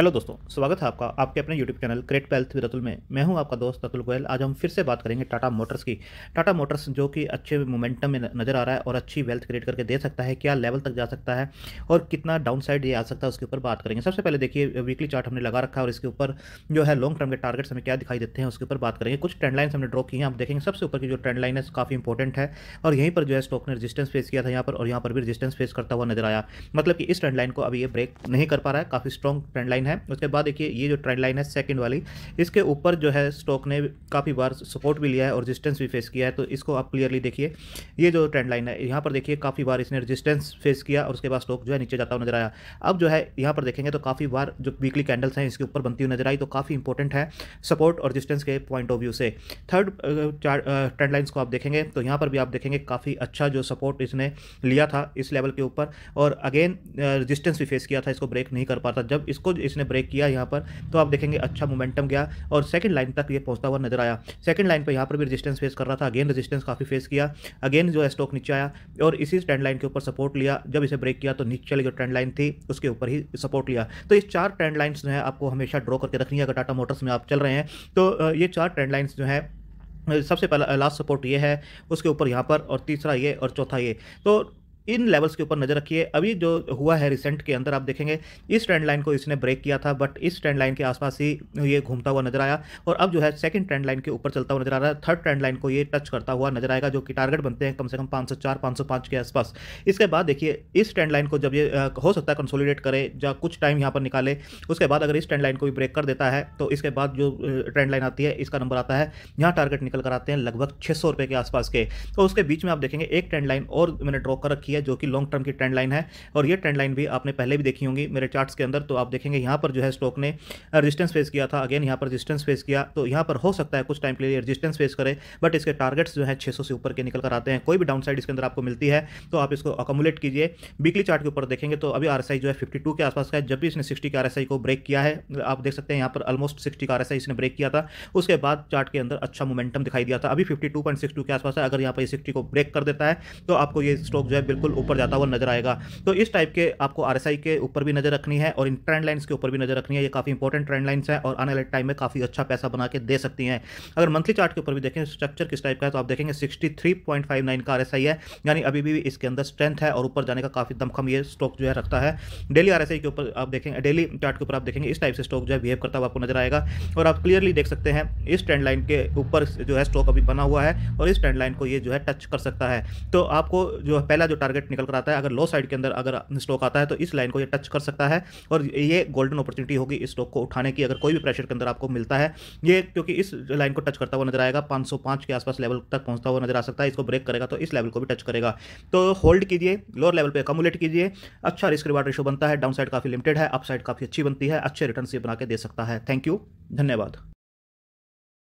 hello दोस्तों स्वागत है आपका आपके अपने YouTube channel create wealth with Atul में मैं हूं आपका दोस्त अतुल गोयल आज हम फिर से बात करेंगे टाटा मोटर्स की टाटा मोटर्स जो कि अच्छे मोमेंटम में नज़र आ रहा है और अच्छी वेल्थ क्रिएट करके दे सकता है क्या लेवल तक जा सकता है और कितना डाउन साइड ये आ सकता है उसके ऊपर बात करेंगे सबसे पहले देखिए वीकली चार्ट हमने लगा रखा है और इसके ऊपर जो है लॉन्ग टर्म के टारगेट्स हमें क्या दिखाई देते हैं उसके ऊपर बात करेंगे कुछ ट्रेंड लाइन्स हमने ड्रॉ की हैं आप देखेंगे सबसे ऊपर की जो ट्रेंड लाइन है काफ़ी इंपॉर्टेंट है और यहीं पर जो है स्टॉक ने रजिस्टेंस फेस किया था यहाँ पर और यहाँ पर भी रजिस्टेंस फेस करता हुआ नजर आया मतलब कि इस ट्रेंड लाइन को अभी ये ब्रेक नहीं कर पा रहा है काफ़ी स्ट्रॉन्ग ट्रेंड लाइन है है उसके बाद देखिए ये जो ट्रेंड लाइन है सेकंड वाली इसके ऊपर जो है स्टॉक ने काफ़ी बार सपोर्ट भी लिया है और रजिस्टेंस भी फेस किया है तो इसको आप क्लियरली देखिए ये जो ट्रेंड लाइन है यहाँ पर देखिए काफ़ी बार इसने रजिस्टेंस फेस किया और उसके बाद स्टॉक जो है नीचे जाता हुआ नजर आया अब जो है यहाँ पर देखेंगे तो काफ़ी बार जो वीकली कैंडल्स हैं इसके ऊपर बनती हुई नजर आई तो काफ़ी इंपॉर्टेंट है सपोर्ट और रजिस्टेंस के पॉइंट ऑफ व्यू से थर्ड ट्रेंड लाइन्स को आप देखेंगे तो यहाँ पर भी आप देखेंगे काफ़ी अच्छा जो सपोर्ट इसने लिया था इस लेवल के ऊपर और अगेन रजिस्टेंस भी फेस किया था इसको ब्रेक नहीं कर पाता जब इसको इसने ब्रेक किया यहाँ पर तो आप देखेंगे अच्छा मोमेंटम गया और सेकंड लाइन तक ये पहुँचता हुआ नजर आया सेकंड लाइन पर यहाँ पर भी रजिस्टेंस फेस कर रहा था अगेन रजिस्टेंस काफ़ी फेस किया अगेन जो है स्टॉक नीचे आया और इसी ट्रेंड लाइन के ऊपर सपोर्ट लिया जब इसे ब्रेक किया तो नीचे जो ट्रेंड लाइन थी उसके ऊपर ही सपोर्ट लिया तो इस चार ट्रेंड लाइन्स जो है आपको हमेशा ड्रॉ करके रखनी है अगर टाटा मोटर्स में आप चल रहे हैं तो ये चार ट्रेंड लाइन्स जो है सबसे पहला लास्ट सपोर्ट ये है उसके ऊपर यहाँ पर और तीसरा ये और चौथा ये तो इन लेवल्स के ऊपर नजर रखिए अभी जो हुआ है रिसेंट के अंदर आप देखेंगे इस ट्रेंड लाइन को इसने ब्रेक किया था बट इस ट्रेंड लाइन के आसपास ही ये घूमता हुआ नजर आया और अब जो है सेकंड ट्रेंड लाइन के ऊपर चलता हुआ नजर आ रहा है थर्ड ट्रेंड लाइन को ये टच करता हुआ नजर आएगा जो कि टारगेट बनते हैं कम से कम पाँच सौ के आसपास इसके बाद देखिए इस ट्रेंड लाइन को जब ये हो सकता है कंसोलिडेट करे या कुछ टाइम यहाँ पर निकाले उसके बाद अगर इस ट्रेंड लाइन को भी ब्रेक कर देता है तो इसके बाद जो ट्रेंड लाइन आती है इसका नंबर आता है यहाँ टारगेट निकल कर आते हैं लगभग छः के आसपास के तो उसके बीच में आप देखेंगे एक ट्रेंड लाइन और मैंने ड्रॉ कर रखी है है जो कि लॉन्ग टर्म की ट्रेंड लाइन है और ये ट्रेंड लाइन भी आपने पहले भी देखी होंगी मेरे चार्ट्स के अंदर तो आप देखेंगे यहाँ पर जो है स्टॉक ने रजिस्टेंस फेस किया था अगेन यहाँ पर रजिस्टेंस फेस किया तो यहाँ पर हो सकता है कुछ टाइम के लिए रजिस्टेंस फेस करे बट इसके टारगेट्स जो है छः से ऊपर के निकल कर आते हैं कोई भी डाउन साइड इसके अंदर आपको मिलती है तो आप इसको अकोमुलेट कीजिए वीकली चार्ट के ऊपर देखेंगे तो अभी आर जो है फिफ्टी के आसपास का है जब भी इसने सिक्सटी के आर को ब्रेक किया है आप देख सकते हैं यहाँ पर ऑलमोस्ट सिक्सटी का आर इसने ब्रेक किया था उसके बाद चार्ट के अंदर अच्छा मोमेंटम दिखाई दिया था अभी फिफ्टी के आसपास है अगर यहाँ पर सिक्सटी को ब्रेक कर देता है तो आपको ये स्टॉक जो है बिल्कुल बिल्कुल ऊपर जाता हुआ नजर आएगा तो इस टाइप के आपको आर के ऊपर भी नजर रखनी है और इन ट्रेंड लाइन्स के ऊपर भी नजर रखनी है ये काफ़ी इंपॉर्टेंट ट्रेंड लाइन्स है और आने वाले टाइम में काफ़ी अच्छा पैसा बना के दे सकती हैं अगर मंथली चार्ट के ऊपर भी देखें स्ट्रक्चर किस टाइप का है तो आप देखेंगे sixty three point five nine का आर है यानी अभी भी इसके अंदर स्ट्रेंथ है और ऊपर जाने का काफ़ी दमखम ये स्टॉक जो है रखता है डेली आर के ऊपर आप देखेंगे डेली चार्ट के ऊपर आप देखेंगे इस टाइप से स्टॉक जो है बिहेव करता हुआ आपको नजर आएगा और आप क्लियरली देख सकते हैं इस ट्रेंड लाइन के ऊपर जो है स्टॉक अभी बना हुआ है और इस ट्रेंड लाइन को ये जो है टच कर सकता है तो आपको जो पहला जो टारगेट टारगेट निकल कर आता है अगर लो साइड के अंदर अगर स्टॉक आता है तो इस लाइन को ये टच कर सकता है और ये गोल्डन अपॉर्चुनिटी होगी इस स्टॉक को उठाने की अगर कोई भी प्रेशर के अंदर आपको मिलता है ये क्योंकि इस लाइन को टच करता हुआ नजर आएगा पांच के आसपास लेवल तक पहुंचता हुआ नजर आ सकता है इसको ब्रेक करेगा तो इस लेवल को भी टच करेगा तो होल्ड कीजिए लोअर लेवल पर अकोमुलेट कीजिए अच्छा रिस्क रिवार्ड रेशो बनता है डाउन साइड काफ़ी लिमिटेड है अप साइड काफ़ी अच्छी बनती है अच्छे रिटर्न ये बना के दे सकता है थैंक यू धन्यवाद